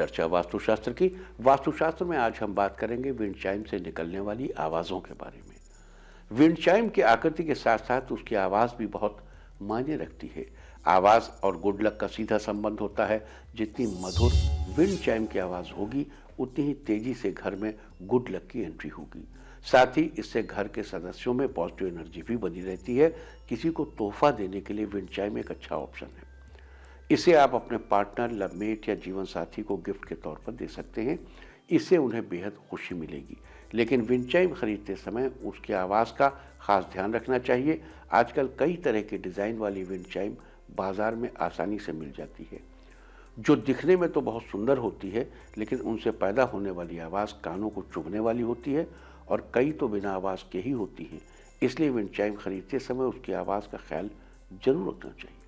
चर्चा वास्तुशास्त्र की वास्तुशास्त्र में आज हम बात करेंगे विंड चाइम से निकलने वाली आवाज़ों के बारे में विंड चाइम की आकृति के साथ साथ उसकी आवाज़ भी बहुत मायने रखती है आवाज़ और गुड लक का सीधा संबंध होता है जितनी मधुर विंड चाइम की आवाज़ होगी उतनी ही तेज़ी से घर में गुड लक की एंट्री होगी साथ ही इससे घर के सदस्यों में पॉजिटिव एनर्जी भी बनी रहती है किसी को तोहफा देने के लिए विंड चाइम एक अच्छा ऑप्शन है इसे आप अपने पार्टनर लवमेट या जीवन साथी को गिफ्ट के तौर पर दे सकते हैं इससे उन्हें बेहद खुशी मिलेगी लेकिन विंचाइम खरीदते समय उसके आवाज़ का खास ध्यान रखना चाहिए आजकल कई तरह के डिज़ाइन वाली विंचाइम बाज़ार में आसानी से मिल जाती है जो दिखने में तो बहुत सुंदर होती है लेकिन उनसे पैदा होने वाली आवाज़ कानों को चुभने वाली होती है और कई तो बिना आवाज़ के ही होती हैं इसलिए विंचाइम खरीदते समय उसकी आवाज़ का ख्याल ज़रूर रखना चाहिए